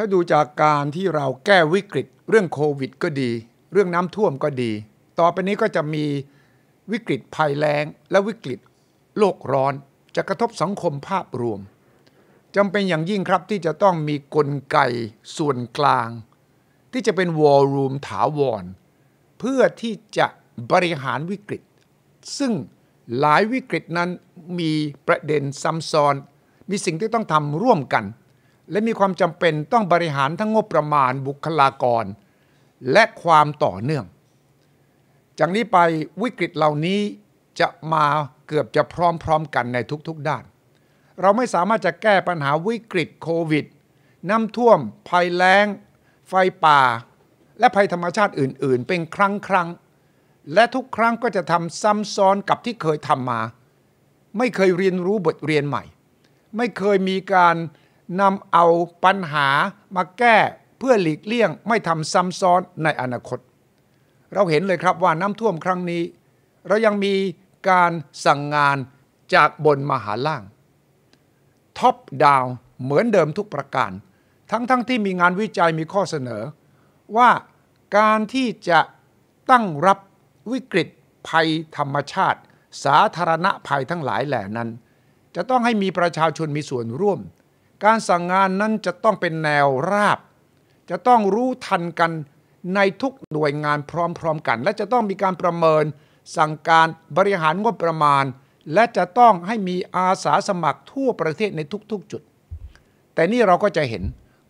ถ้าดูจากการที่เราแก้วิกฤตเรื่องโควิด ก็ดี เรื่องน้ำท่วมก็ดี ต่อไปนี้ก็จะมีวิกฤตภัยแรงและวิกฤตโลกร้อนจะกระทบสังคมภาพรวมจำเป็นอย่างยิ่งครับ ที่จะต้องมีกลไกส่วนกลาง ที่จะเป็นวอลลุ่มถาวรเพื่อที่จะบริหารวิกฤต ซึ่งหลายวิกฤตนั้นมีประเด็นซ้ำซ้อน มีสิ่งที่ต้องทำร่วมกันและมีความจำเป็นต้องบริหารทั้งงบประมาณบุคลากร และความต่อเนื่อง จากนี้ไปวิกฤตเหล่านี้จะมาเกือบจะพร้อม ๆ กันในทุกๆด้าน เราไม่สามารถจะแก้ปัญหาวิกฤตโควิด น้ำท่วมภัยแล้ง ไฟป่า และภัยธรรมชาติอื่นๆ เป็นครั้งครั้งและทุกครั้งก็จะทำซ้ำซ้อนกับที่เคยทำมา ไม่เคยเรียนรู้บทเรียนใหม่ ไม่เคยมีการนำเอาปัญหามาแก้เพื่อหลีกเลี่ยงไม่ทำซ้ำซ้อนในอนาคต เราเห็นเลยครับว่าน้ำท่วมครั้งนี้ เรายังมีการสั่งงานจากบนมหาล่างท็อปดาวเหมือนเดิมทุกประการ ทั้งๆทที่มีงานวิจัยมีข้อเสนอ ว่าการที่จะตั้งรับวิกฤตภัยธรรมชาติ สาธารณภัยทั้งหลายแหล่นั้น จะต้องให้มีประชาชนมีส่วนร่วมการสั่งงานนั้นจะต้องเป็นแนวราบ จะต้องรู้ทันกันในทุกหน่วยงานพร้อมๆกัน และจะต้องมีการประเมินสั่งการบริหารงบประมาณ และจะต้องให้มีอาสาสมัครทั่วประเทศในทุกๆจุด แต่นี่เราก็จะเห็น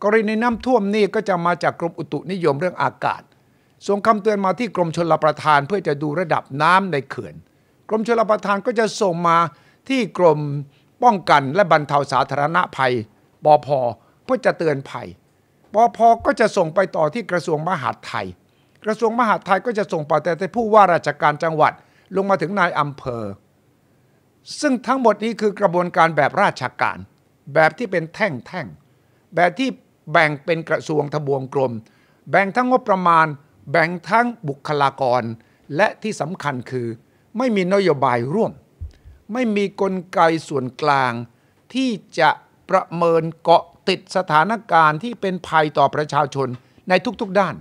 กรณีน้ำท่วมนี่ก็จะมาจากกรมอุตุนิยมเรื่องอากาศส่งคำเตือนมาที่กรมชลประทาน เพื่อจะดูระดับน้ำในเขื่อนกรมชลประทานก็จะส่งมาที่กรมป้องกัน และบรรเทาสาธารณภัยปอพอเพื่อจะเตือนภัยปอพอก็จะส่งไปต่อที่กระทรวงมหาดไทย กระทรวงมหาดไทยก็จะส่งไปแต่่ผู้ว่าราชการจังหวัดลงมาถึงนายอำเภอ ซึ่งทั้งหมดนี้คือกระบวนการแบบราชการ แบบที่เป็นแท่งแท่ง แบบที่แบ่งเป็นกระทรวงทบวงกลม แบ่งทั้งงบประมาณ แบ่งทั้งบุคลากร และที่สำคัญคือ ไม่มีนโยบายร่วม ไม่มีกลไกส่วนกลางที่จะประเมินเกาะติดสถานการณ์ที่เป็นภัยต่อประชาชนในทุกๆด้าน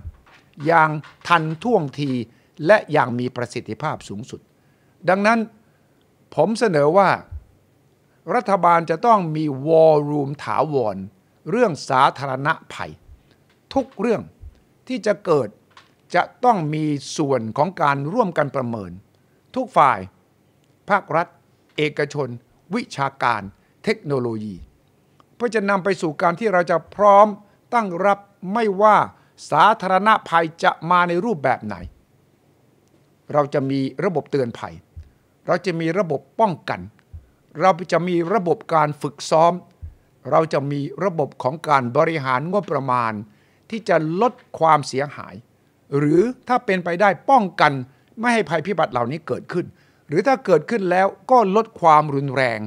อย่างทันท่วงทีและอย่างมีประสิทธิภาพสูงสุด ดังนั้นผมเสนอว่า รัฐบาลจะต้องมีวอลรูมถาวร เรื่องสาธารณภัย ทุกเรื่องที่จะเกิดจะต้องมีส่วนของการร่วมกันประเมิน ทุกฝ่าย ภาครัฐ เอกชน วิชาการ เทคโนโลยีเพื่อจะนำไปสู่การที่เราจะพร้อมตั้งรับไม่ว่าสาธารณภัยจะมาในรูปแบบไหน เราจะมีระบบเตือนภัย เราจะมีระบบป้องกัน เราจะมีระบบการฝึกซ้อม เราจะมีระบบของการบริหารงบประมาณ ที่จะลดความเสียหาย หรือถ้าเป็นไปได้ป้องกัน ไม่ให้ภัยพิบัติเหล่านี้เกิดขึ้น หรือถ้าเกิดขึ้นแล้วก็ลดความรุนแรง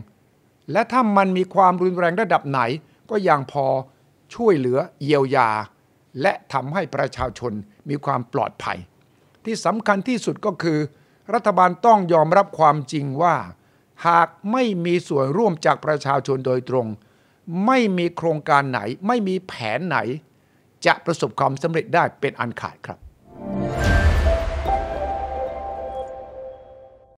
และถ้ามันมีความรุนแรงระดับไหนก็ยังพอช่วยเหลือเยียวยา และทำให้ประชาชนมีความปลอดภัย ที่สำคัญที่สุดก็คือ รัฐบาลต้องยอมรับความจริงว่า หากไม่มีส่วนร่วมจากประชาชนโดยตรง ไม่มีโครงการไหน ไม่มีแผนไหน จะประสบความสำเร็จได้เป็นอันขาดครับ